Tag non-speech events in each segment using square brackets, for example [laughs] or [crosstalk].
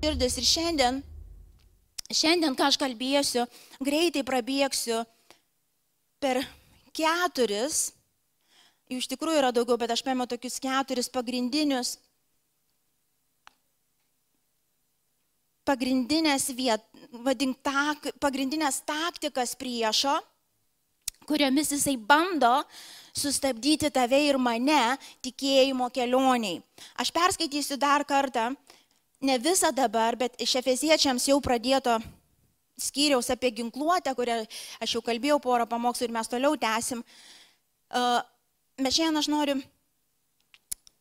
širdis. Ir šiandien, šiandien, ką aš kalbėsiu, greitai prabėgsiu per keturis, jų iš tikrųjų yra daugiau, bet aš paėmiau tokius keturis pagrindinius, pagrindinės, viet, vadink, tak, pagrindinės taktikas priešo, kuriomis jisai bando sustabdyti tave ir mane tikėjimo kelioniai. Aš perskaitysiu dar kartą ne visą dabar, bet iš Efeziečiams jau pradėto skyriaus apie ginkluotę, kurią aš jau kalbėjau porą pamokslų ir mes toliau tęsim. Bet šiandien aš noriu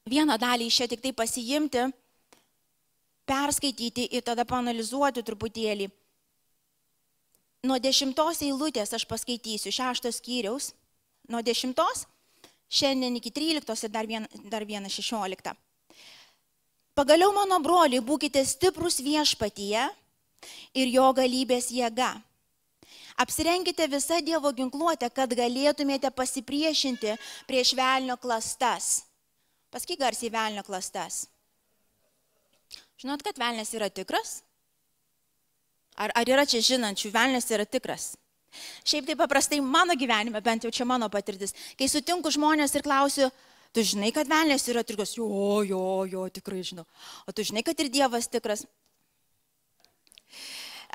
vieną dalį iš čia tik tai pasiimti, perskaityti ir tada panalizuoti truputėlį. Nuo dešimtos eilutės aš paskaitysiu šeštos skyriaus. Nuo dešimtos šiandien iki tryliktos ir dar vieną šešioliktą. Vien Pagaliau, mano broliai, būkite stiprus viešpatyje ir jo galybės jėga. Apsirenkite visą Dievo ginkluotę, kad galėtumėte pasipriešinti prieš velnio klastas. Pasakyk garsiai velnio klastas. Žinot, kad velnės yra tikras? Ar, ar yra čia žinančių, velnės yra tikras? Šiaip tai paprastai mano gyvenime, bent jau čia mano patirtis, kai sutinku žmonės ir klausiu, Tu žinai, kad velnės yra tikras, jo, jo, jo, tikrai žinau. O tu žinai, kad ir Dievas tikras.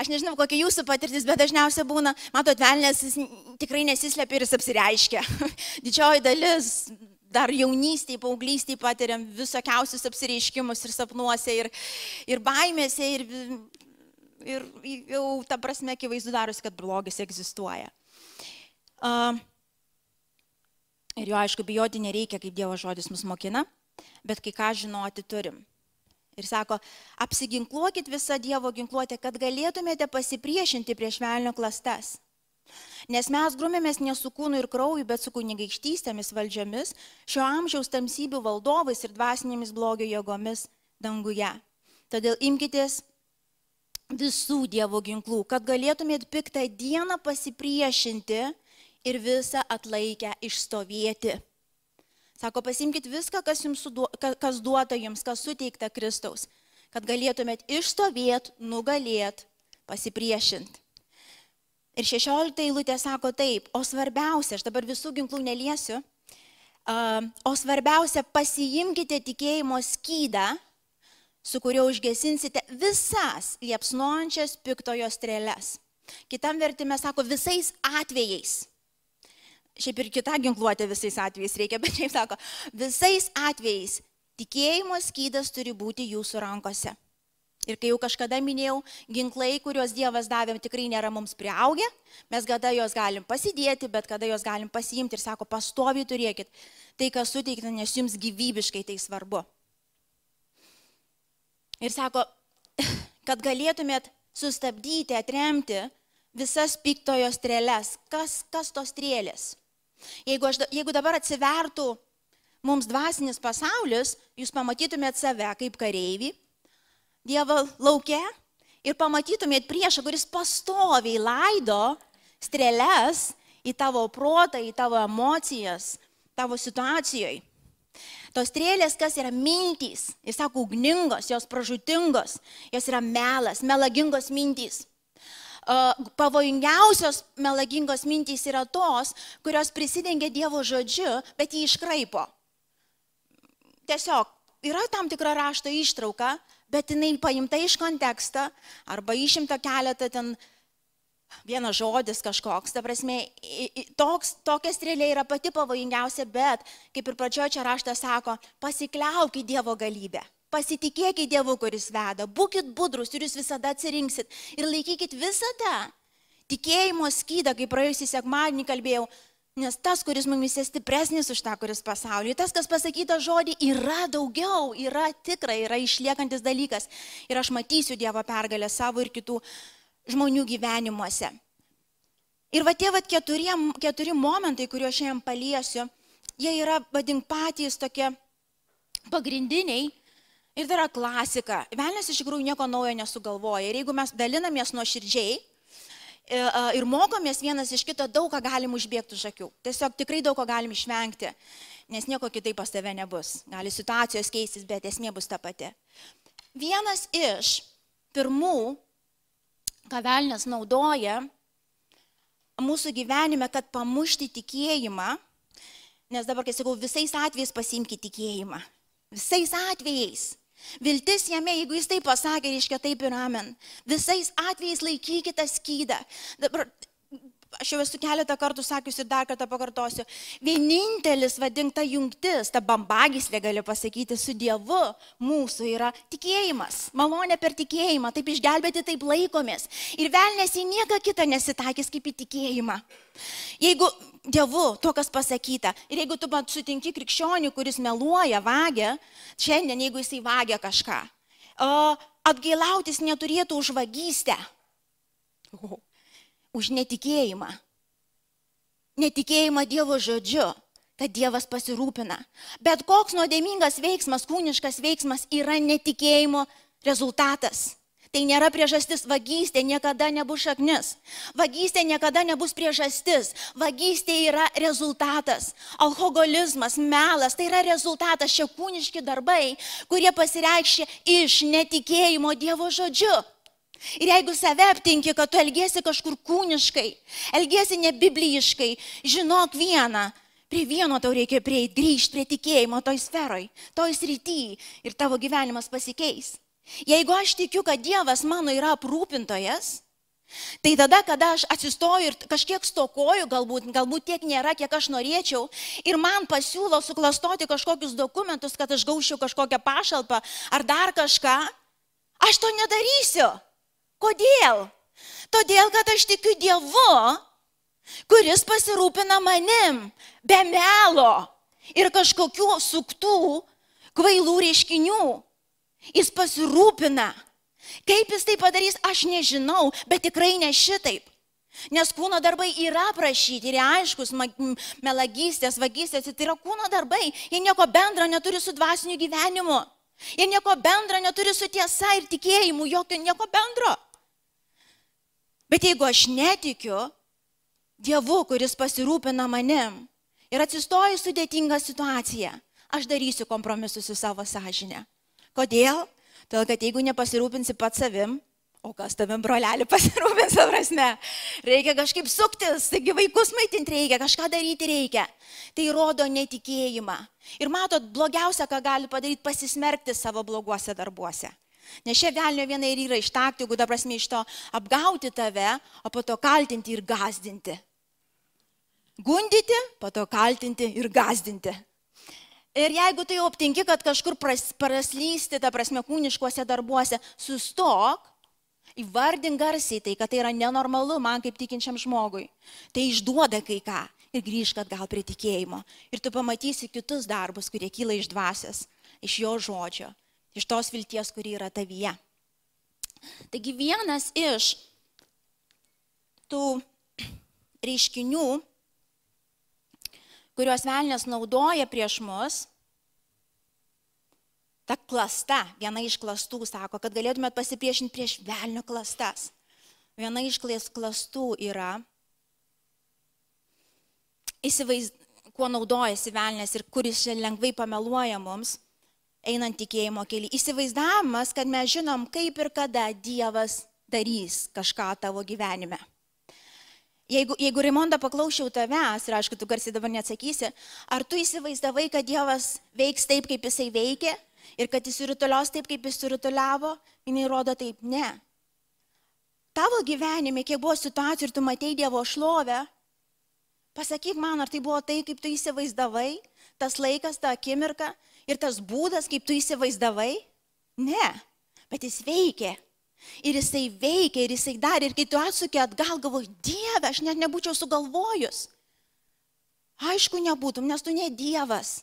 Aš nežinau, kokia jūsų patirtis, bet dažniausiai būna, matot, velnės jis tikrai nesislepia ir jis apsireiškia. [laughs] Didžioji dalis dar jaunystėje, paauglystėje patiriam visokiausius apsireiškimus ir sapnuose, ir, ir baimėse, ir, ir jau ta prasme akivaizdu darosi, kad blogis egzistuoja. Uh, Ir jo, aišku, bijoti nereikia, kaip Dievo žodis mus mokina, bet kai ką žinoti turim. Ir sako, apsiginkluokit visą Dievo ginkluotę, kad galėtumėte pasipriešinti prieš velnio klastas. Nes mes grumėmės ne su kūnu ir krauju, bet su kunigaikštystėmis valdžiamis, šio amžiaus tamsybių valdovais ir dvasinėmis blogio jėgomis danguje. Todėl imkitės visų Dievo ginklų, kad galėtumėt piktą dieną pasipriešinti ir visą atlaikę išstovėti. Sako, pasimkite viską, kas, suduo, kas duota jums, kas suteikta Kristaus, kad galėtumėt išstovėti, nugalėti, pasipriešinti. Ir 16 eilutė sako taip, o svarbiausia, aš dabar visų ginklų neliesiu, o svarbiausia, pasiimkite tikėjimo skydą, su kuriuo užgesinsite visas liepsnuojančias piktojo strėlės. Kitam vertime sako visais atvejais šiaip ir kitą ginkluotę visais atvejais reikia, [laughs] bet šiaip sako, visais atvejais tikėjimo skydas turi būti jūsų rankose. Ir kai jau kažkada minėjau, ginklai, kuriuos Dievas davėm, tikrai nėra mums prieaugę, mes kada juos galim pasidėti, bet kada juos galim pasiimti ir sako, pastovi turėkit tai, kas suteikta, nes jums gyvybiškai tai svarbu. Ir sako, [laughs] kad galėtumėt sustabdyti, atremti visas piktojo strėlės. Kas, kas tos strėlės? Jeigu, aš, jeigu dabar atsivertų mums dvasinis pasaulis, jūs pamatytumėt save kaip kareivį Dievo laukia ir pamatytumėt priešą, kuris pastoviai laido strėlės į tavo protą, į tavo emocijas, tavo situacijoje. Tos strėlės, kas yra mintys, jis sako, ugningos, jos pražutingos, jos yra melas, melagingos mintys pavojingiausios melagingos mintys yra tos, kurios prisidengia Dievo žodžiu, bet jį iškraipo. Tiesiog yra tam tikra rašto ištrauka, bet jinai paimta iš konteksto arba išimta keletą ten vienas žodis kažkoks, ta prasme, toks, tokia strėlė yra pati pavojingiausia, bet, kaip ir pradžioje čia raštas sako, pasikliauk į Dievo galybę. Pasitikėkit Dievu, kuris veda, būkite budrus ir jūs visada atsirinksit. Ir laikykit visada tikėjimo skydą, kaip praėjusį sekmadienį kalbėjau, nes tas, kuris mumis yra stipresnis už tą, kuris pasaulyje, tas, kas pasakyta žodį, yra daugiau, yra tikra, yra išliekantis dalykas. Ir aš matysiu Dievo pergalę savo ir kitų žmonių gyvenimuose. Ir va tie va keturi, keturi momentai, kuriuos šiandien paliesiu, jie yra, vadink, patys tokie pagrindiniai Ir tai yra klasika. Velnės iš tikrųjų nieko naujo nesugalvoja. Ir jeigu mes dalinamės nuoširdžiai e, e, ir mokomės vienas iš kito, daug ką galim užbėgti už akių. Tiesiog tikrai daug ko galim išvengti, nes nieko kitaip pas tave nebus. Gali situacijos keistis, bet esmė bus ta pati. Vienas iš pirmų, ką velnės naudoja mūsų gyvenime, kad pamušti tikėjimą, nes dabar, kai sakau, visais atvejais pasimkite tikėjimą. Visais atvejais. Viltis jame, jeigu jis tai pasakė, reiškia taip ir amen. Visais atvejais laikykite skydą. Dabar aš jau esu keletą kartų sakiusi ir dar kartą pakartosiu, vienintelis vadinta jungtis, ta bambagislė galiu pasakyti, su Dievu mūsų yra tikėjimas, malonė per tikėjimą, taip išgelbėti, taip laikomės. Ir velnės į nieką kitą nesitaikys kaip į tikėjimą. Jeigu Dievu, to, kas pasakyta. Ir jeigu tu sutinki krikščionį, kuris meluoja, vagia, šiandien, jeigu jisai vagia kažką, atgailautis neturėtų už vagystę, už netikėjimą. Netikėjimą Dievo žodžiu, kad Dievas pasirūpina. Bet koks nuodėmingas veiksmas, kūniškas veiksmas yra netikėjimo rezultatas. Tai nėra priežastis, vagystė niekada nebus šaknis. Vagystė niekada nebus priežastis. Vagystė yra rezultatas. Alkoholizmas, melas, tai yra rezultatas šie kūniški darbai, kurie pasireikšia iš netikėjimo Dievo žodžiu. Ir jeigu save aptinki, kad tu elgesi kažkur kūniškai, elgesi nebibliškai, žinok vieną, prie vieno tau reikia prieiti, grįžti prie tikėjimo toj sferoj, toj srity ir tavo gyvenimas pasikeis. Jeigu aš tikiu, kad Dievas mano yra aprūpintojas, tai tada, kada aš atsistoju ir kažkiek stokoju, galbūt, galbūt tiek nėra, kiek aš norėčiau, ir man pasiūlo suklastoti kažkokius dokumentus, kad aš gaučiau kažkokią pašalpą ar dar kažką, aš to nedarysiu. Kodėl? Todėl, kad aš tikiu Dievu, kuris pasirūpina manim be melo ir kažkokių suktų, kvailų reiškinių. Jis pasirūpina. Kaip jis tai padarys, aš nežinau, bet tikrai ne šitaip. Nes kūno darbai yra aprašyti ir aiškus, melagystės, vagystės, tai yra kūno darbai, jie nieko bendro neturi su dvasiniu gyvenimu, jie nieko bendro neturi su tiesa ir tikėjimu, jokio nieko bendro. Bet jeigu aš netikiu Dievu, kuris pasirūpina manim ir atsistoju sudėtingą situaciją, aš darysiu kompromisus su savo sąžinė. Kodėl? Todėl, kad jeigu nepasirūpinsi pat savim, o kas tavim brolelį [laughs] pasirūpins, prasme, reikia kažkaip suktis, taigi vaikus maitinti reikia, kažką daryti reikia. Tai rodo netikėjimą. Ir matot, blogiausia, ką gali padaryti, pasismerkti savo bloguose darbuose. Nes čia galio viena ir yra iš taktikų, ta prasme, iš to apgauti tave, o po to kaltinti ir gazdinti. Gundyti, po to kaltinti ir gazdinti. Ir jeigu tai jau aptinki, kad kažkur pras, praslysti, ta prasme, kūniškuose darbuose, sustok, įvardink garsiai tai, kad tai yra nenormalu man kaip tikinčiam žmogui. Tai išduoda kai ką ir grįžk atgal prie tikėjimo. Ir tu pamatysi kitus darbus, kurie kyla iš dvasės, iš jo žodžio, iš tos vilties, kuri yra tavyje. Taigi vienas iš tų reiškinių, kuriuos velnės naudoja prieš mus, ta klasta, viena iš klastų sako, kad galėtumėt pasipriešinti prieš velnio klastas. Viena iš klastų yra įsivaiz... kuo naudojasi velnės ir kuris lengvai pameluoja mums, einant tikėjimo keliu. Įsivaizdavimas, kad mes žinom, kaip ir kada Dievas darys kažką tavo gyvenime. Jeigu, jeigu Raimonda paklausčiau tavęs, ir aišku, tu garsiai dabar neatsakysi, ar tu įsivaizdavai, kad Dievas veiks taip, kaip jisai veikia ir kad jis rutulios taip, kaip jis rutuliavo, jinai rodo taip, ne. Tavo gyvenime, kiek buvo situacijų ir tu matei Dievo šlovę, pasakyk man, ar tai buvo tai, kaip tu įsivaizdavai, tas laikas, ta akimirka ir tas būdas, kaip tu įsivaizdavai? Ne, bet jis veikia. Ir jisai veikia, ir jisai darė, ir kai tu atsukė atgal, galvoji, Dieve, aš net nebūčiau sugalvojus. Aišku, nebūtum, nes tu ne Dievas.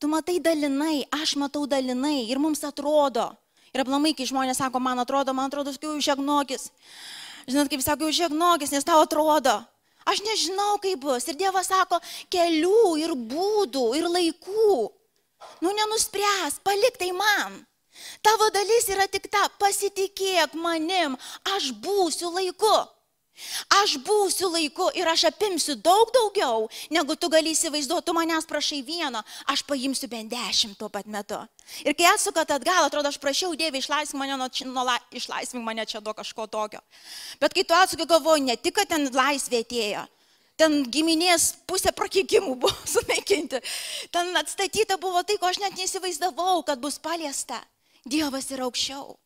Tu matai dalinai, aš matau dalinai ir mums atrodo. Ir aplamai, kai žmonės sako, man atrodo, man atrodo, kai jau žegnokis. Žinot, kaip sako, jau žegnokis, nes tau atrodo. Aš nežinau, kaip bus. Ir Dievas sako, kelių ir būdų ir laikų. Nu, nenuspręs, palik tai man. Tavo dalis yra tik ta, pasitikėk manim, aš būsiu laiku. Aš būsiu laiku ir aš apimsiu daug daugiau, negu tu gali įsivaizduoti, tu manęs prašai vieno, aš paimsiu bent dešimt tuo pat metu. Ir kai atsukat atgal, atrodo, aš prašiau, Dieve, išlaisvink mane, nuo, nuo, la, išlaisvink mane čia nuo kažko tokio. Bet kai tu atsukai, galvoju, ne tik, kad ten laisvė atėjo, ten giminės pusė prakikimų buvo [laughs] sunaikinti, ten atstatyta buvo tai, ko aš net neįsivaizdavau, kad bus paliesta. Dievas yra aukščiau.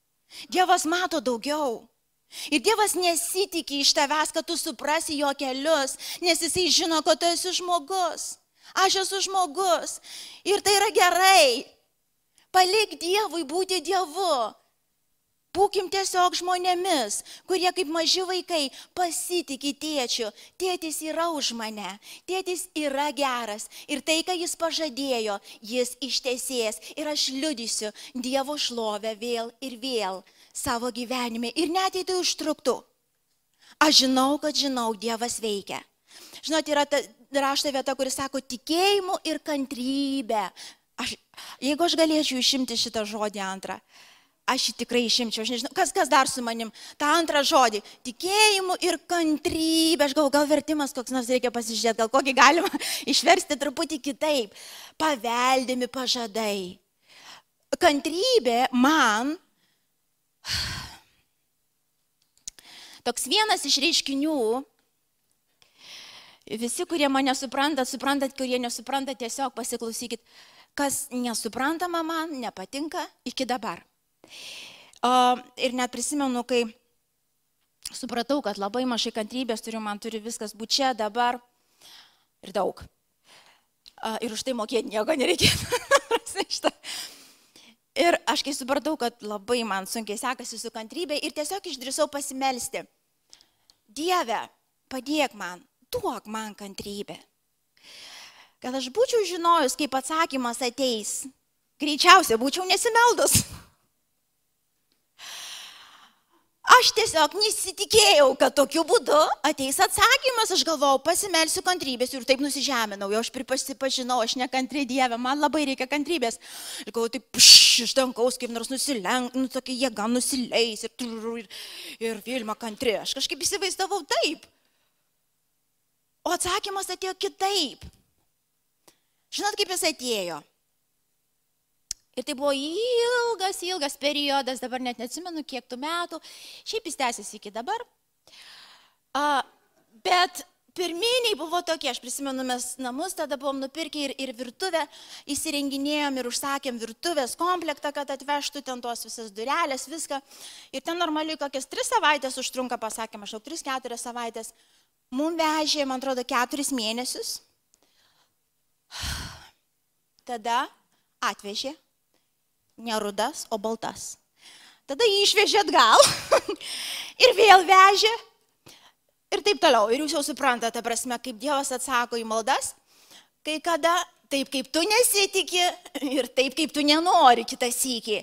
Dievas mato daugiau. Ir Dievas nesitikė iš tavęs, kad tu suprasi jo kelius, nes jisai žino, kad tu esi žmogus. Aš esu žmogus. Ir tai yra gerai. Palik Dievui būti Dievu. Būkim tiesiog žmonėmis, kurie kaip maži vaikai pasitikė tėčiu. Tėtis yra už mane, tėtis yra geras ir tai, ką jis pažadėjo, jis ištesės ir aš liudysiu Dievo šlovę vėl ir vėl savo gyvenime ir net jei tai užtruktų. Aš žinau, kad žinau, Dievas veikia. Žinote, yra ta rašto vieta, kuris sako tikėjimu ir kantrybė. Aš, jeigu aš galėčiau išimti šitą žodį antrą, uh, aš jį tikrai išimčiau, aš nežinau, kas, kas dar su manim, tą antrą žodį, tikėjimu ir kantrybė, aš gal, gal vertimas koks nors reikia pasižiūrėti, gal kokį galima [laughs] išversti truputį kitaip, paveldimi pažadai. Kantrybė man [sighs] toks vienas iš reiškinių, visi, kurie mane suprantat, suprantat, kurie nesuprantat, tiesiog pasiklausykit, kas nesuprantama man, nepatinka iki dabar. Ir net prisimenu, kai supratau, kad labai mažai kantrybės turiu, man turi viskas būti čia, dabar ir daug. Ir už tai mokėti nieko nereikėtų. [laughs] ir aš kai supratau, kad labai man sunkiai sekasi su kantrybė ir tiesiog išdrįsau pasimelsti. Dieve, padėk man, duok man kantrybę. Kad aš būčiau žinojus, kaip atsakymas ateis, greičiausiai būčiau nesimeldus. [laughs] Aš tiesiog nesitikėjau, kad tokiu būdu ateis atsakymas. Aš galvojau, pasimelsiu kantrybės ir taip nusižeminau. Jau aš pripažinau, aš nekantri Dieve, man labai reikia kantrybės. Ir galvojau, taip pš, iš dangaus kaip nors nusilenk, nu tokia jėga nusileis ir, trur, ir, ir Vilma kantri. Aš kažkaip įsivaizdavau taip. O atsakymas atėjo kitaip. Žinot, kaip jis atėjo? Ir tai buvo ilgas, ilgas periodas, dabar net neatsimenu, kiek tų metų. Šiaip jis tęsiasi iki dabar. A, bet pirminiai buvo tokie, aš prisimenu, mes namus tada buvom nupirkę ir, ir virtuvę, įsirenginėjom ir užsakėm virtuvės komplektą, kad atvežtų ten tos visas durelės, viską. Ir ten normaliai kokias tris savaitės užtrunka, pasakėm, maždaug tris, keturias savaitės. Mums vežė, man atrodo, keturis mėnesius. [sighs] Tada atvežė ne rudas, o baltas. Tada jį išvežė atgal [laughs] ir vėl vežė ir taip toliau. Ir jūs jau suprantate, prasme, kaip Dievas atsako į maldas, kai kada taip, kaip tu nesitikė [laughs] ir taip, kaip tu nenori kitą sykį.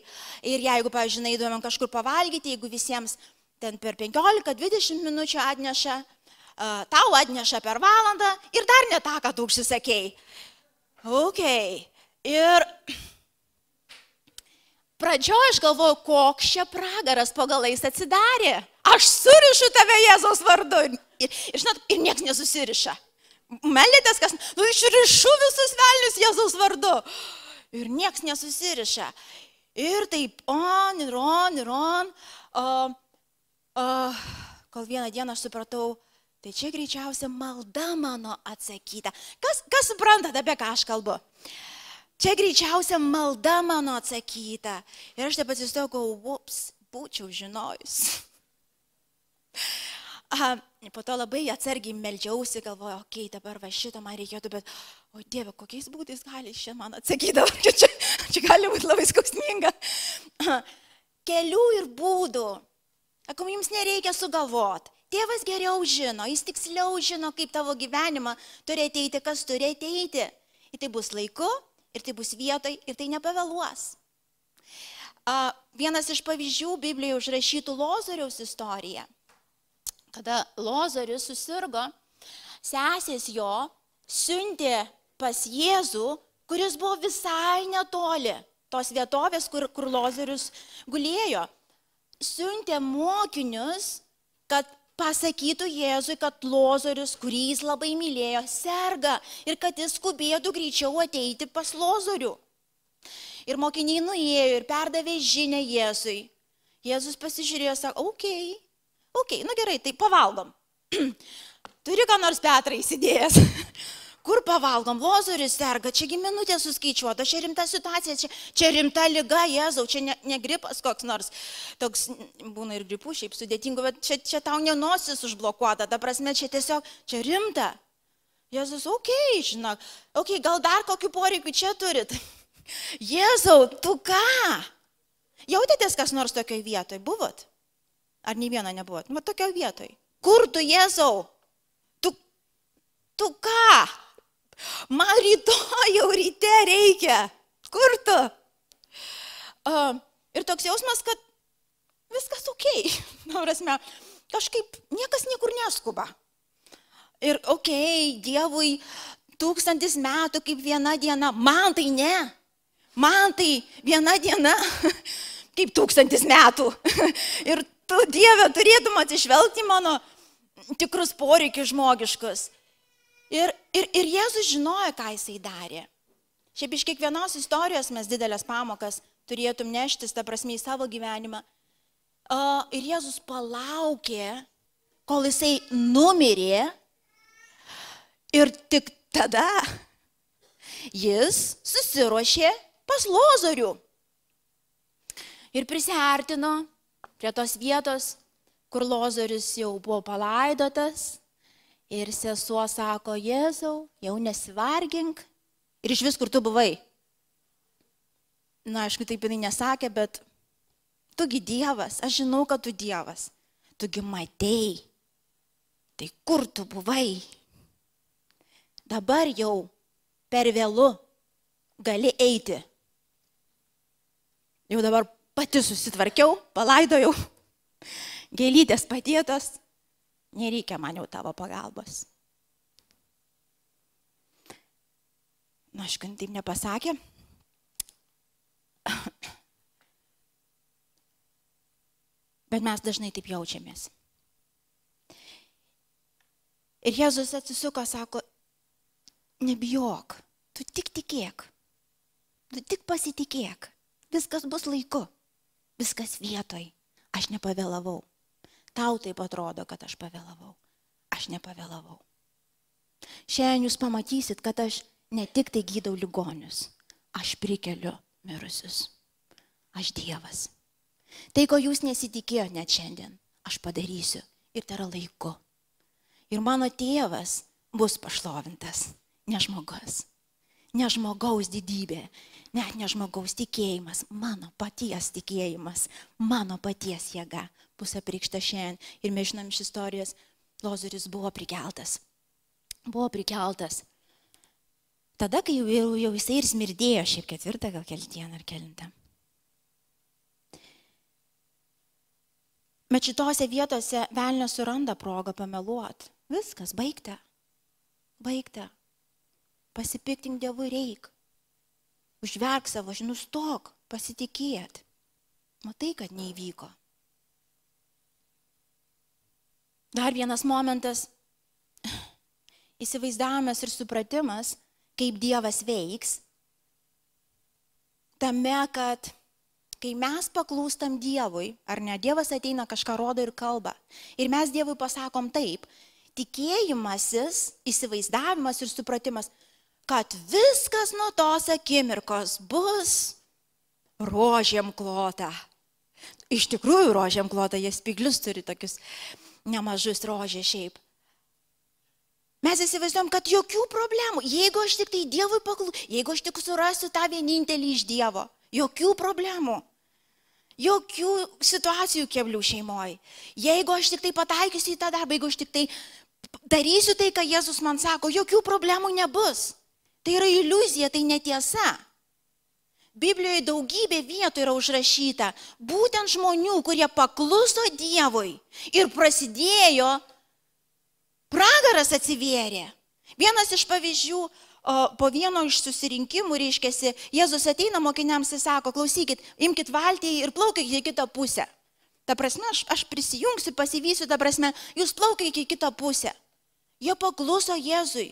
Ir jeigu, pavyzdžiui, įduojam kažkur pavalgyti, jeigu visiems ten per 15-20 minučių atneša, tau atneša per valandą ir dar ne tą, ką tu užsisakėjai. Ok. Ir Pradžioje aš galvoju, koks čia pragaras pagalais atsidarė. Aš surišu tave Jėzos vardu. Ir, ir žinot, ir niekas nesusiriša. Melitės, kas, nu išrišu visus velnius Jėzaus vardu. Ir niekas nesusiriša. Ir taip on, ir on, ir on. Uh, uh, kol vieną dieną aš supratau, tai čia greičiausia malda mano atsakyta. Kas, kas supranta, apie ką aš kalbu? Čia greičiausia malda mano atsakyta. Ir aš taip atsistojau, ups, būčiau žinojus. [laughs] A, po to labai atsargiai melžiausi, galvojau, okei, okay, dabar va šito man reikėtų, bet, o Dieve, kokiais būdais gali šiandien man atsakydavo, [laughs] čia, čia, čia gali būti labai skausminga. A, kelių ir būdų. Sakom, jums nereikia sugalvot. Tėvas geriau žino, jis tiksliau žino, kaip tavo gyvenimą turi ateiti, kas turi ateiti. Ir tai bus laiku, ir tai bus vietoj ir tai nepavėluos. Vienas iš pavyzdžių Biblijoje užrašytų Lozoriaus istorija, kada Lozorius susirgo, sesės jo siuntė pas Jėzų, kuris buvo visai netoli tos vietovės, kur, kur Lozorius gulėjo. Siuntė mokinius, kad pasakytų Jėzui, kad Lozorius, kurį jis labai mylėjo, serga ir kad jis skubėtų greičiau ateiti pas Lozorių. Ir mokiniai nuėjo ir perdavė žinę Jėzui. Jėzus pasižiūrėjo, sako, okei, okay, okei, okay, nu gerai, tai pavalgom. [clears throat] Turi ką nors Petrą įsidėjęs. [laughs] kur pavalgom, lozorius serga, čiagi minutė suskaičiuota, čia rimta situacija, čia, čia rimta lyga, jezau, čia ne, ne gripas koks nors, toks būna ir gripų šiaip sudėtingų, bet čia, čia tau nenosis užblokuota, ta prasme, čia tiesiog, čia rimta. Jėzus, okei, okay, žinok, okei, okay, gal dar kokiu poreikiu čia turit. [laughs] Jėzau, tu ką? Jautėtės kas nors tokioje vietoje? Buvot? Ar nei vieno nebuvot? Mat nu, tokioje vietoje. Kur tu, Jėzau? Tu, tu ką? Man rytoj jau ryte reikia. Kur tu? Uh, ir toks jausmas, kad viskas ok. [laughs] Na, prasme, kažkaip niekas niekur neskuba. Ir ok, Dievui tūkstantis metų kaip viena diena, man tai ne. Man tai viena diena [laughs] kaip tūkstantis metų. [laughs] Ir tu, Dieve, turėtum atsižvelgti mano tikrus poreikius žmogiškus. Ir, ir, ir Jėzus žinojo, ką jisai darė. Šiaip iš kiekvienos istorijos mes didelės pamokas turėtum neštis, ta prasme, į savo gyvenimą. Uh, ir Jėzus palaukė, kol jisai numirė. Ir tik tada jis susiruošė pas Lozorių. Ir prisartino prie tos vietos, kur Lozorius jau buvo palaidotas. Ir sesuo sako, Jėzau, jau nesivargink. Ir iš vis, kur tu buvai. Na, aišku, taip jinai nesakė, bet tugi Dievas, aš žinau, kad tu Dievas. Tugi matei. Tai kur tu buvai? Dabar jau per vėlu gali eiti. Jau dabar pati susitvarkiau, palaidojau, gėlytės padėtos, nereikia man jau tavo pagalbos. Na, aišku, taip nepasakė. Bet mes dažnai taip jaučiamės. Ir Jėzus atsisuko, sako, nebijok, tu tik tikėk, tu tik pasitikėk, viskas bus laiku, viskas vietoj, aš nepavėlavau tau taip atrodo, kad aš pavėlavau. Aš nepavėlavau. Šiandien jūs pamatysit, kad aš ne tik tai gydau ligonius, aš prikeliu mirusius. Aš Dievas. Tai, ko jūs nesitikėjote net šiandien, aš padarysiu ir tai yra laiku. Ir mano tėvas bus pašlovintas, ne žmogus. Ne žmogaus didybė, net ne žmogaus tikėjimas, mano paties tikėjimas, mano paties jėga, bus apreikšta šiandien. Ir mes žinom iš istorijos, Lozorius buvo prikeltas. Buvo prikeltas. Tada, kai jau, jau, jau jisai ir smirdėjo šiaip ketvirtą, gal keltieną ar kelintą. Bet šitose vietose velnės suranda progą pameluot. Viskas, baigta. Baigta. Pasipiktink Dievui reik. Užverk savo, nustok, pasitikėt. Matai, kad neįvyko. Dar vienas momentas - įsivaizdavimas ir supratimas, kaip Dievas veiks, tame, kad kai mes paklūstam Dievui, ar ne, Dievas ateina kažką rodo ir kalba, ir mes Dievui pasakom taip, tikėjimasis, įsivaizdavimas ir supratimas, kad viskas nuo tos akimirkos bus rožėm klota. Iš tikrųjų, rožėm klota, jie spiglius turi tokius nemažus rožė šiaip. Mes įsivaizduojam, kad jokių problemų, jeigu aš tik tai Dievui paklūsiu, jeigu aš tik surasiu tą vienintelį iš Dievo, jokių problemų, jokių situacijų keblių šeimoji. Jeigu aš tik tai pataikysiu į tą darbą, jeigu aš tik tai darysiu tai, ką Jėzus man sako, jokių problemų nebus. Tai yra iliuzija, tai netiesa. Biblijoje daugybė vietų yra užrašyta būtent žmonių, kurie pakluso Dievui ir prasidėjo, pragaras atsivėrė. Vienas iš pavyzdžių, o, po vieno iš susirinkimų, reiškia, Jėzus ateina mokiniams ir sako, klausykit, imkit valtį ir plaukit į kitą pusę. Ta prasme, aš, aš prisijungsiu, pasivysiu, ta prasme, jūs plaukit į kitą pusę. Jie pakluso Jėzui.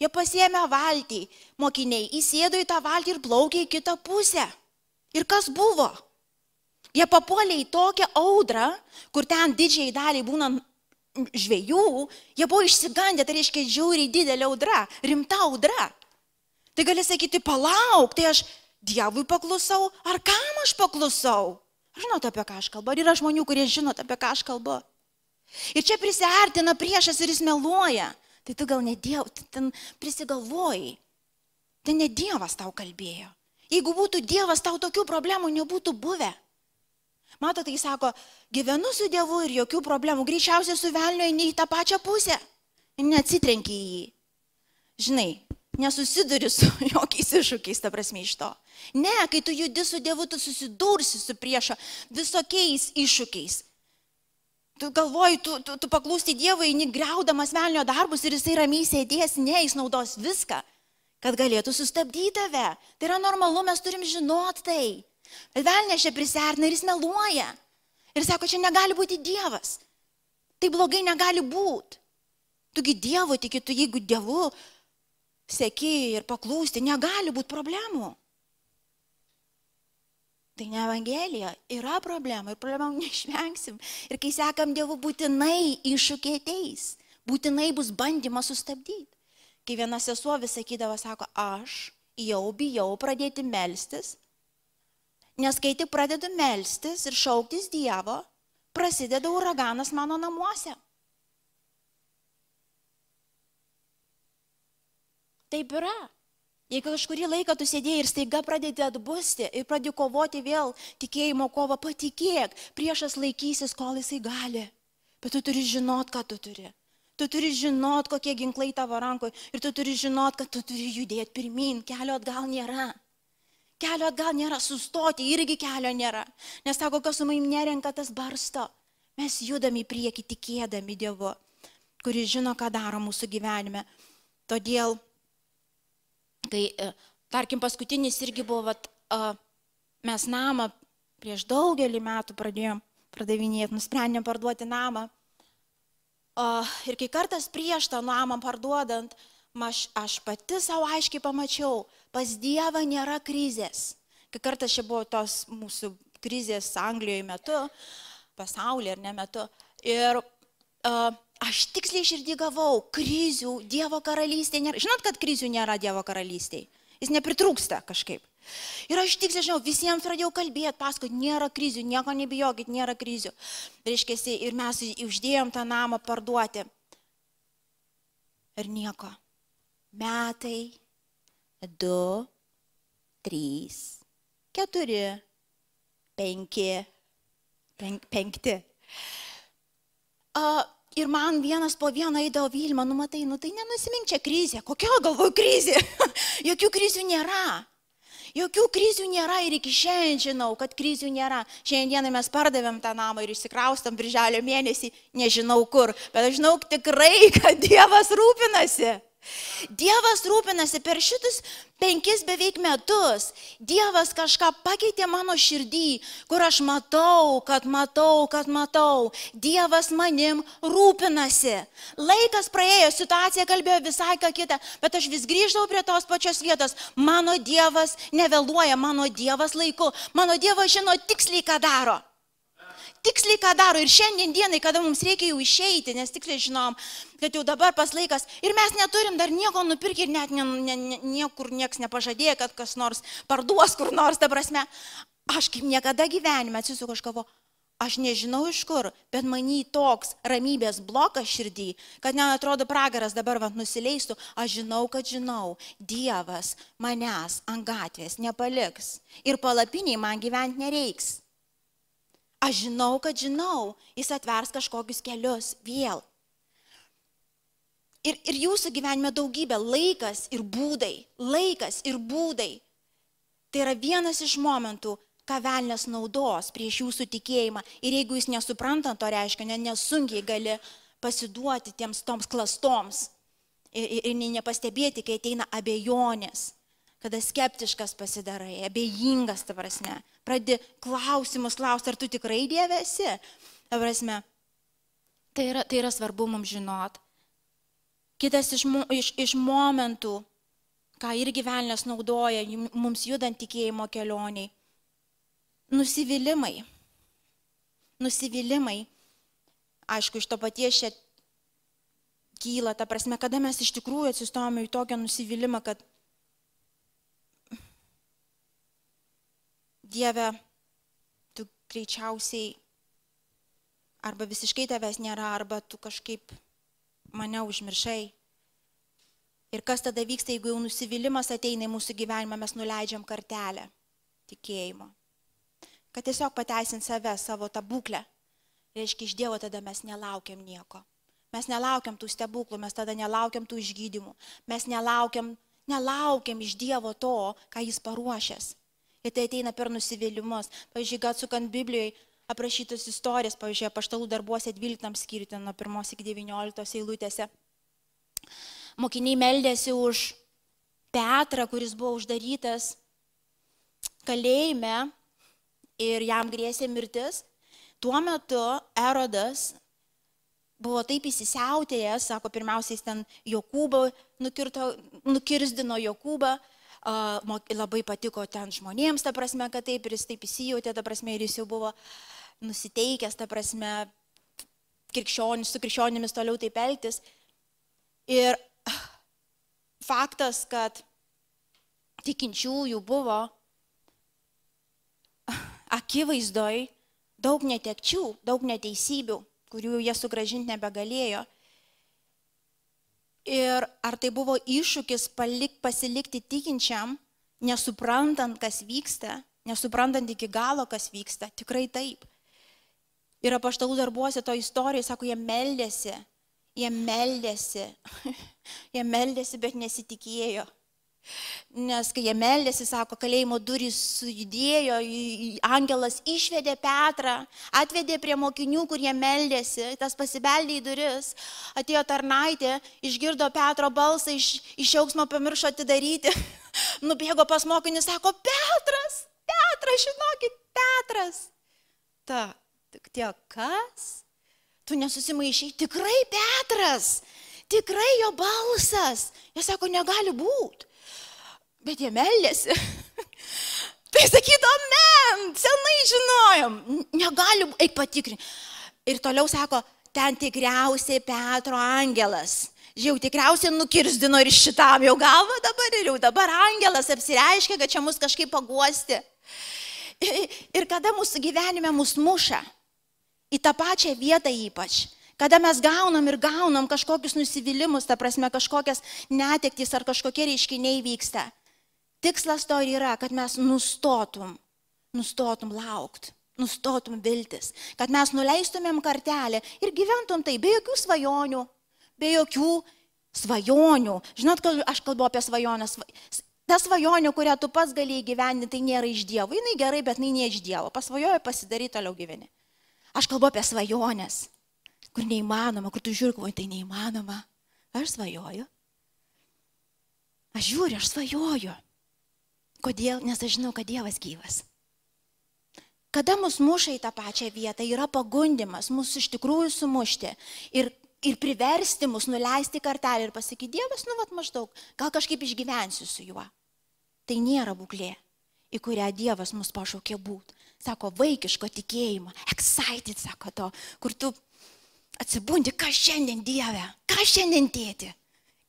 Jie pasiemė valtį, mokiniai įsėdo į tą valtį ir plaukė į kitą pusę. Ir kas buvo? Jie papuolė į tokią audrą, kur ten didžiai daliai būnant žvėjų, jie buvo išsigandę, tai reiškia žiauriai didelė audra, rimta audra. Tai gali sakyti, palauk, tai aš Dievui paklusau, ar kam aš paklusau? Aš žinau, apie ką aš kalbu, ar yra žmonių, kurie žino, apie ką aš kalbu. Ir čia prisartina priešas ir jis meluoja tai tu gal ne Dievas, ten prisigalvojai. Tai ne Dievas tau kalbėjo. Jeigu būtų Dievas, tau tokių problemų nebūtų buvę. Matote, jis sako, gyvenu su Dievu ir jokių problemų. Greičiausiai su velniu eini į tą pačią pusę. Neatsitrenki į jį. Žinai, nesusiduri su [laughs] jokiais iššūkiais, ta prasme, iš to. Ne, kai tu judi su Dievu, tu susidursi su priešo visokiais iššūkiais. Tu galvoji, tu, tu, tu paklūsti Dievui, negriaudamas velnio darbus ir jisai ramiai sėdės, neišnaudos viską, kad galėtų sustabdyti tave. Tai yra normalu, mes turim žinot tai. Bet velnė čia prisertina ir jis meluoja. Ir sako, čia negali būti Dievas. Tai blogai negali būti. Tugi Dievu tiki, tu jeigu Dievu sėki ir paklūsti, negali būti problemų. Tai ne Evangelija, yra problema ir problemam [laughs] neišvengsim. Ir kai sekam Dievu, būtinai iššūkiai ateis, būtinai bus bandymas sustabdyti. Kai viena sesuo vis sakydavo, sako, aš jau bijau pradėti melstis, nes kai tik pradedu melstis ir šauktis Dievo, prasideda uraganas mano namuose. Taip yra. Jeigu kažkurį laiką tu sėdėjai ir staiga pradedi atbusti ir pradedi kovoti vėl tikėjimo kovą, patikėk, priešas laikysis, kol jisai gali. Bet tu turi žinot, ką tu turi. Tu turi žinot, kokie ginklai tavo rankoje ir tu turi žinot, kad tu turi judėti pirmin, kelio atgal nėra. Kelio atgal nėra, sustoti irgi kelio nėra. Nes sako, kas su manim nerenka, tas barsto. Mes judam į priekį tikėdami Dievu, kuris žino, ką daro mūsų gyvenime. Todėl Tai, e, tarkim, paskutinis irgi buvo, vat, e, mes namą prieš daugelį metų pradėjom pardavinėti, nusprendėm parduoti namą. Ir kai kartas prieš tą namą parduodant, aš, aš pati savo aiškiai pamačiau, pas Dievą nėra krizės. Kai kartą čia buvo tos mūsų krizės Anglijoje metu, pasaulyje ar ne metu. Ir uh, Aš tiksliai širdį gavau krizių, Dievo karalystė nėra. Žinot, kad krizių nėra Dievo karalystėje. Jis nepritrūksta kažkaip. Ir aš tiksliai žinau, visiems pradėjau kalbėti, paskui nėra krizių, nieko nebijokit, nėra krizių. Reiškia, ir mes uždėjom tą namą parduoti. Ir nieko. Metai, du, trys, keturi, penki, penk, penkti. Uh, Ir man vienas po vieną eidavo Vilma, nu matai, nu tai nenusimink čia krizė. Kokio galvoju krizė? [laughs] Jokių krizių nėra. Jokių krizių nėra ir iki šiandien žinau, kad krizių nėra. Šiandieną mes pardavėm tą namą ir išsikraustam birželio mėnesį, nežinau kur, bet aš žinau tikrai, [laughs] kad Dievas rūpinasi. Dievas rūpinasi per šitus penkis beveik metus. Dievas kažką pakeitė mano širdį, kur aš matau, kad matau, kad matau. Dievas manim rūpinasi. Laikas praėjo, situacija kalbėjo visai ką kitą, bet aš vis grįždavau prie tos pačios vietos. Mano Dievas nevėluoja, mano Dievas laiku, mano Dievas žino tiksliai, ką daro tiksliai ką daro ir šiandien dienai, kada mums reikia jau išeiti, nes tiksliai žinom, kad jau dabar pas laikas ir mes neturim dar nieko nupirkti ir net ne, ne, ne, niekur nieks nepažadėjo, kad kas nors parduos kur nors, ta prasme. Aš kaip niekada gyvenime atsisuku, aš galvoju, aš nežinau iš kur, bet manį toks ramybės blokas širdį, kad neatrodo pragaras dabar vant nusileistų, aš žinau, kad žinau, Dievas manęs ant gatvės nepaliks ir palapiniai man gyventi nereiks aš žinau, kad žinau, jis atvers kažkokius kelius vėl. Ir, ir jūsų gyvenime daugybė laikas ir būdai, laikas ir būdai. Tai yra vienas iš momentų, ką velnės naudos prieš jūsų tikėjimą. Ir jeigu jūs nesuprantant to reiškinio, nesunkiai gali pasiduoti tiems toms klastoms ir, ir, ir nepastebėti, kai ateina abejonės kada skeptiškas pasidarai, abejingas, ta prasme, pradė klausimus klausti, ar tu tikrai dievesi, ta prasme, tai yra, tai yra svarbu mums žinot. Kitas iš, iš, iš momentų, ką irgi velnės naudoja mums judant tikėjimo kelioniai, nusivylimai. Nusivylimai, aišku, iš to paties čia kyla, ta prasme, kada mes iš tikrųjų atsistojame į tokią nusivylimą, kad Dieve, tu greičiausiai arba visiškai tavęs nėra, arba tu kažkaip mane užmiršai. Ir kas tada vyksta, jeigu jau nusivylimas ateina į mūsų gyvenimą, mes nuleidžiam kartelę tikėjimo. Kad tiesiog pateisint save, savo tą būklę. Reiškia, iš Dievo tada mes nelaukiam nieko. Mes nelaukiam tų stebuklų, mes tada nelaukiam tų išgydymų. Mes nelaukiam, nelaukiam iš Dievo to, ką Jis paruošęs kad tai ateina per nusivylimus. Pavyzdžiui, Gatsukant Biblijoje aprašytas istorijas, pavyzdžiui, paštalų darbuose 12 skirti nuo 1 iki 19 eilutėse. Mokiniai meldėsi už Petrą, kuris buvo uždarytas kalėjime ir jam grėsė mirtis. Tuo metu Erodas buvo taip įsisiautėjęs, sako, pirmiausiai jis ten Jokūbą nukirto, nukirsdino Jokūbą, labai patiko ten žmonėms, ta prasme, kad taip ir jis taip įsijautė, ta prasme, ir jis jau buvo nusiteikęs, ta prasme, krikščionis, su krikščionimis toliau taip elgtis. Ir faktas, kad tikinčiųjų buvo akivaizdoj daug netekčių, daug neteisybių, kurių jie sugražinti nebegalėjo. Ir ar tai buvo iššūkis palik, pasilikti tikinčiam, nesuprantant, kas vyksta, nesuprantant iki galo, kas vyksta? Tikrai taip. Ir apaštalų darbuose to istorijoje, sako, jie meldėsi, jie meldėsi, [laughs] jie meldėsi, bet nesitikėjo. Nes kai jie meldėsi, sako, kalėjimo durys sujudėjo, angelas išvedė Petrą, atvedė prie mokinių, kurie meldėsi, tas pasibeldė į duris, atėjo tarnaitė, išgirdo Petro balsą, iš, iš jauksmo pamiršo atidaryti, [laughs] nubėgo pas mokinį, sako, Petras, Petras, žinokit, Petras. Ta, tik tiek kas? Tu nesusimaišai, tikrai Petras, tikrai jo balsas. Jis sako, negali būti bet jie meldėsi. [laughs] tai sakytų, amen, senai žinojom, negalim, eik patikrinti. Ir toliau sako, ten tikriausiai Petro angelas. Žiau tikriausiai nukirzdino ir šitam jau galva dabar ir jau dabar angelas apsireiškia, kad čia mus kažkaip paguosti. Ir, [laughs] ir kada mūsų gyvenime mus muša, į tą pačią vietą ypač, kada mes gaunam ir gaunam kažkokius nusivylimus, ta prasme kažkokias netektys ar kažkokie reiškiniai vyksta. Tikslas to yra, kad mes nustotum, nustotum laukti, nustotum viltis, kad mes nuleistumėm kartelę ir gyventum tai be jokių svajonių, be jokių svajonių. Žinot, aš kalbu apie svajonės. Ta svajonė, kurią tu pats gali įgyvendinti, tai nėra iš Dievo. Jis gerai, bet jis ne iš Dievo. Pasvajoji, pasidary, toliau gyveni. Aš kalbu apie svajonės, kur neįmanoma, kur tu žiūri, tai neįmanoma. Aš svajoju. Aš žiūriu, aš svajoju. Kodėl? Nes aš žinau, kad Dievas gyvas. Kada mus muša į tą pačią vietą, yra pagundimas mus iš tikrųjų sumušti ir, ir priversti mus nuleisti kartelį ir pasakyti, Dievas, nu vat maždaug, gal kažkaip išgyvensiu su juo. Tai nėra būklė, į kurią Dievas mus pašaukė būti. Sako, vaikiško tikėjimo, excited, sako to, kur tu atsibundi, ką šiandien Dieve, ką šiandien tėti,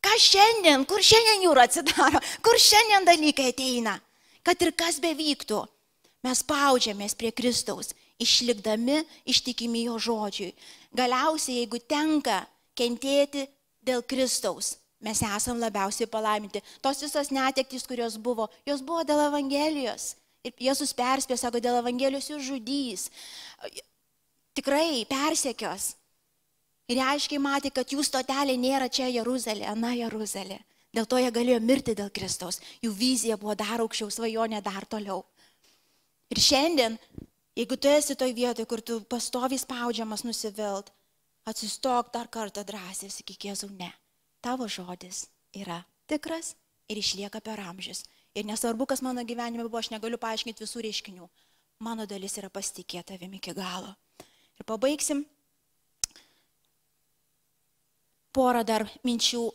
ką šiandien, kur šiandien jūra atsidaro, kur šiandien dalykai ateina kad ir kas bevyktų, mes paudžiamės prie Kristaus, išlikdami ištikimi jo žodžiui. Galiausiai, jeigu tenka kentėti dėl Kristaus, mes esam labiausiai palaiminti. Tos visos netektys, kurios buvo, jos buvo dėl Evangelijos. Ir Jėzus perspėjo, sako, dėl Evangelijos jūs žudys. Tikrai persekios. Ir aiškiai matė, kad jų stotelė nėra čia Jeruzalė, ana Jeruzalė. Dėl to jie galėjo mirti dėl Kristaus. Jų vizija buvo dar aukščiau, svajonė dar toliau. Ir šiandien, jeigu tu esi toj vietoje, kur tu pastovi spaudžiamas nusivilt, atsistok dar kartą drąsiai, sakyk, Jėzau, ne. Tavo žodis yra tikras ir išlieka per amžius. Ir nesvarbu, kas mano gyvenime buvo, aš negaliu paaiškinti visų reiškinių. Mano dalis yra pasitikėti tavimi iki galo. Ir pabaigsim porą dar minčių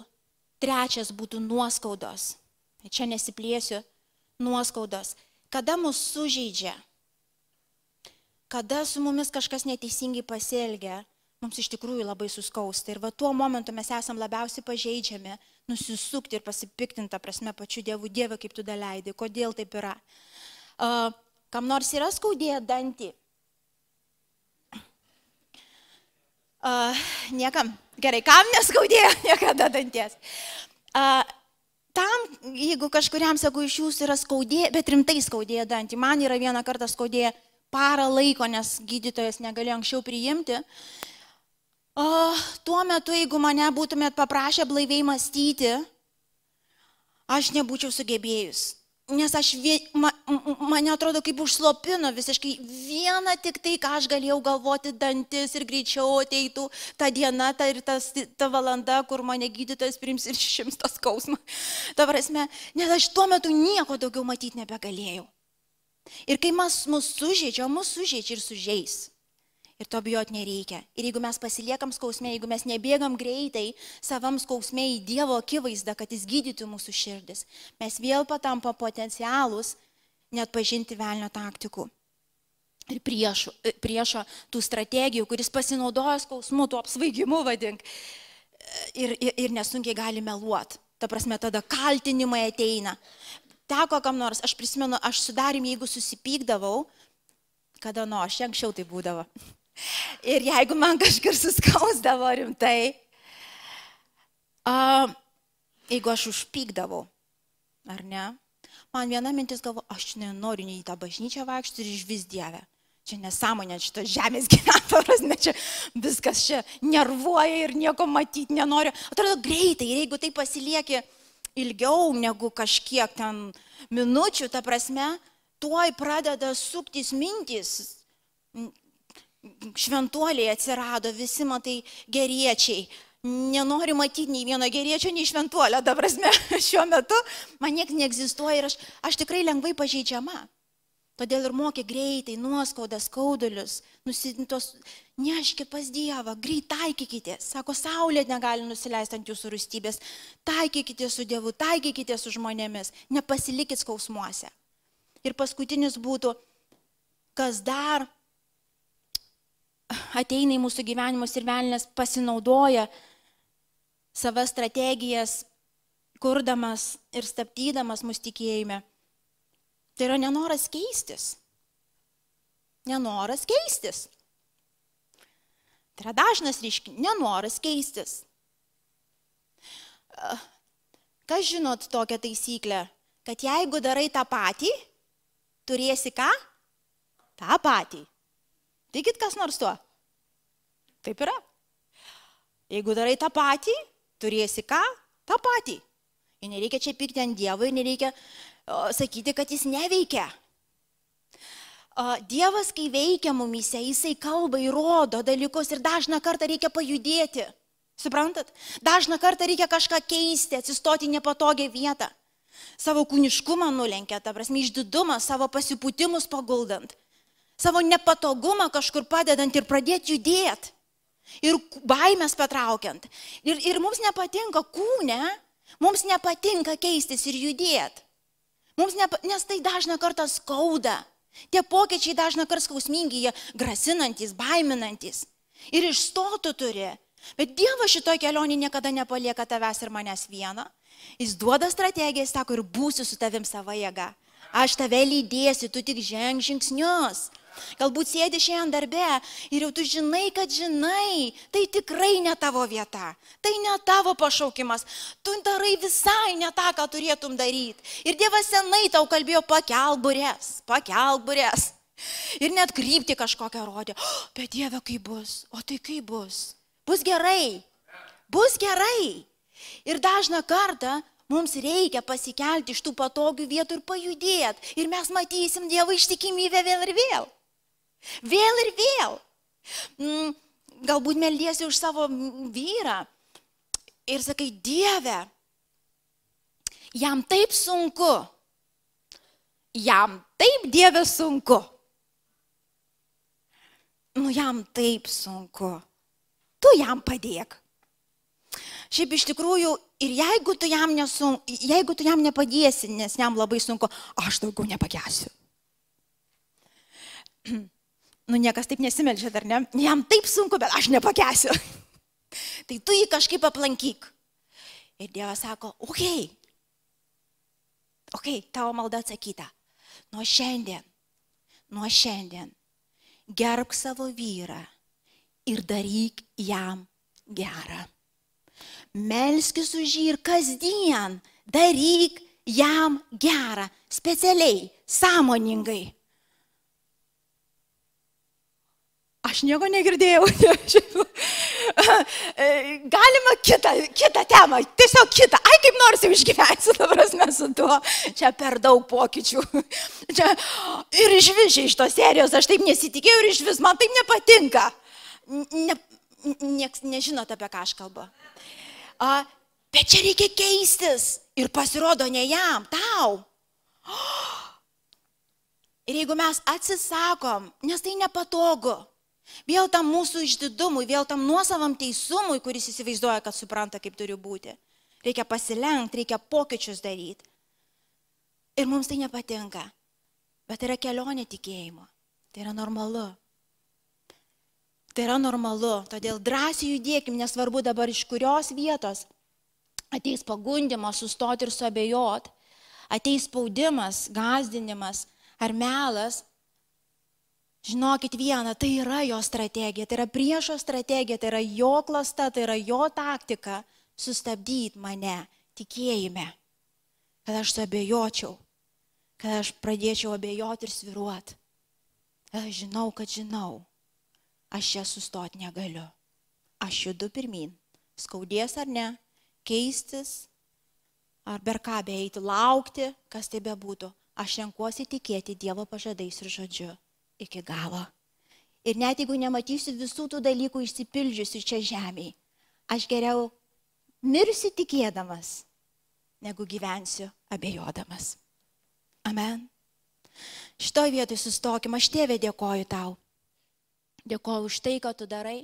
Trečias būtų nuoskaudos. Čia nesiplėsiu. Nuoskaudos. Kada mus sužeidžia, kada su mumis kažkas neteisingai pasielgia, mums iš tikrųjų labai suskausta. Ir va tuo momentu mes esam labiausiai pažeidžiami, nusisukti ir pasipiktinti, prasme, pačiu Dievu, Dieve, kaip tu daleidai, kodėl taip yra. Uh, kam nors yra skaudėję dantį, Uh, niekam, gerai, kam neskaudėjo [laughs] niekada danties. Uh, tam, jeigu kažkuriam, sakau, iš jūsų yra skaudėję, bet rimtai skaudėjo dantį, man yra vieną kartą skaudėję parą laiko, nes gydytojas negalėjo anksčiau priimti. O uh, tuo metu, jeigu mane būtumėt paprašę blaiviai mąstyti, aš nebūčiau sugebėjus. Nes aš, vie, ma, mane atrodo kaip užslopino visiškai vieną tik tai, ką aš galėjau galvoti dantis ir greičiau ateitų ta diena ta ir tas, ta valanda, kur mane gydytojas prims ir išims tą skausmą. Ta prasme, nes aš tuo metu nieko daugiau matyti nebegalėjau. Ir kai mes mūsų sužeidžia, mūsų sužeidžia ir sužeis. Ir to bijot nereikia. Ir jeigu mes pasiliekam skausmė, jeigu mes nebėgam greitai savam skausmė į Dievo akivaizdą, kad jis gydytų mūsų širdis, mes vėl patampa potencialus net pažinti velnio taktikų ir priešo, e, priešo tų strategijų, kuris pasinaudoja skausmu, tuo apsvaigimu vadink. Ir, ir, ir nesunkiai gali meluoti. Ta prasme, tada kaltinimai ateina. Teko kam nors, aš prisimenu, aš sudarim, jeigu susipykdavau, kada nu, aš anksčiau tai būdavo. [laughs] Ir jeigu man kažkur suskausdavo rimtai, a, jeigu aš užpykdavau, ar ne, man viena mintis galvo, aš nenoriu nei į tą bažnyčią vaikščioti ir iš vis dievę. Čia nesąmonė, šitas žemės [laughs] gyventojas, ne čia viskas čia nervuoja ir nieko matyti nenori. Atrodo greitai ir jeigu tai pasilieki ilgiau negu kažkiek ten minučių, ta prasme, tuoj pradeda suktis mintis. Šventuoliai atsirado, visi matai geriečiai, nenoriu matyti nei vieno geriečio, nei šventuolio, dabar prasme, [laughs] šiuo metu man niekas neegzistuoja ir aš, aš tikrai lengvai pažeidžiama. Todėl ir mokė greitai, nuoskaudas, skaudulius, nusitintos, neškit pas Dievą, greit taikykite. Sako, saulė negali nusileisti ant jūsų rūstybės. Taikykite su Dievu, taikykite su žmonėmis, nepasilikit skausmuose. Ir paskutinis būtų, kas dar ateina į mūsų gyvenimus ir velnės pasinaudoja savo strategijas, kurdamas ir stabdydamas mūsų tikėjime. Tai yra nenoras keistis. Nenoras keistis. Tai yra dažnas ryškinys, nenoras keistis. Kas žinot tokią taisyklę, kad jeigu darai tą patį, turėsi ką? tą patį. Tikit kas nors tuo? Taip yra. Jeigu darai tą patį, turėsi ką? Ta pati. Ir nereikia čia pikti ant Dievo, ir nereikia o, sakyti, kad jis neveikia. O, dievas, kai veikia mumise, jisai kalba, įrodo dalykus ir dažną kartą reikia pajudėti. Suprantat? Dažną kartą reikia kažką keisti, atsistoti nepatogią vietą. Savo kūniškumą nulenkia, ta prasme, išdidumą, savo pasipūtimus paguldant. Savo nepatogumą kažkur padedant ir pradėti judėti ir baimės patraukiant. Ir, ir mums nepatinka kūne, mums nepatinka keistis ir judėti. Mums nepa, nes tai dažna kartą skauda. Tie pokyčiai dažna kartą skausmingi, jie grasinantis, baiminantis. Ir iš to tu turi. Bet Dievas šitoje kelionėje niekada nepalieka tavęs ir manęs vieną. Jis duoda strategiją, jis sako, ir būsiu su tavim savo jėga. Aš tave lydėsiu, tu tik ženg žingsnius. Galbūt sėdi šiandien darbe ir jau tu žinai, kad žinai, tai tikrai ne tavo vieta, tai ne tavo pašaukimas, tu darai visai ne tą, ką turėtum daryti. Ir Dievas senai tau kalbėjo pakelburės, pakelburės. Ir net krypti kažkokią rodė, oh, bet Dieve, kaip bus, o tai kaip bus. Bus gerai, bus gerai. Ir dažną kartą Mums reikia pasikelti iš tų patogių vietų ir pajudėti. Ir mes matysim Dievo ištikimybę vėl ir vėl. Vėl ir vėl. Mm, galbūt meldiesi už savo vyrą ir sakai, Dieve, jam taip sunku, jam taip Dieve sunku. Nu, jam taip sunku. Tu jam padėk. Šiaip iš tikrųjų, ir jeigu tu jam, nesun, jeigu tu jam nepadėsi, nes jam labai sunku, aš daugiau nepagėsiu. [clears throat] nu niekas taip nesimeldžia dar, ne? Jam taip sunku, bet aš nepakesiu. [laughs] tai tu jį kažkaip aplankyk. Ir Dievas sako, okei, okay, okei, okay, tavo malda atsakyta. Nuo šiandien, nuo šiandien gerbk savo vyrą ir daryk jam gerą. Melskis už jį ir kasdien daryk jam gerą, specialiai, sąmoningai. Aš nieko negirdėjau. [laughs] Galima kitą, kitą temą, tiesiog kitą. Ai, kaip nors jau išgyvensiu dabar mes su tuo. Čia per daug pokyčių. [laughs] Čia ir iš vis iš tos serijos aš taip nesitikėjau ir iš vis man taip nepatinka. Ne, nieks nežinot, apie ką aš kalbu. A, bet čia reikia keistis. Ir pasirodo ne jam, tau. Oh! [gasps] Ir jeigu mes atsisakom, nes tai nepatogu, Vėl tam mūsų išdidumui, vėl tam nuosavam teisumui, kuris įsivaizduoja, kad supranta, kaip turi būti. Reikia pasilenkti, reikia pokyčius daryti. Ir mums tai nepatinka. Bet tai yra kelionė tikėjimo. Tai yra normalu. Tai yra normalu. Todėl drąsiai judėkim, nesvarbu dabar iš kurios vietos ateis pagundimas sustoti ir suabejot. Ateis spaudimas, gazdinimas ar melas Žinokit vieną, tai yra jo strategija, tai yra priešo strategija, tai yra jo klasta, tai yra jo taktika sustabdyti mane tikėjime, kad aš abejočiau, kad aš pradėčiau abejoti ir sviruoti. Aš žinau, kad žinau, aš čia sustoti negaliu. Aš judu pirmin, skaudės ar ne, keistis ar per ką beeiti, laukti, kas tai bebūtų. Aš renkuosi tikėti Dievo pažadais ir žodžiu iki galo. Ir net jeigu nematysiu visų tų dalykų išsipildžiusių čia žemėje, aš geriau mirsiu tikėdamas, negu gyvensiu abejodamas. Amen. Šitoj vietoj sustokime, aš tėvė dėkoju tau. Dėkoju už tai, ką tu darai.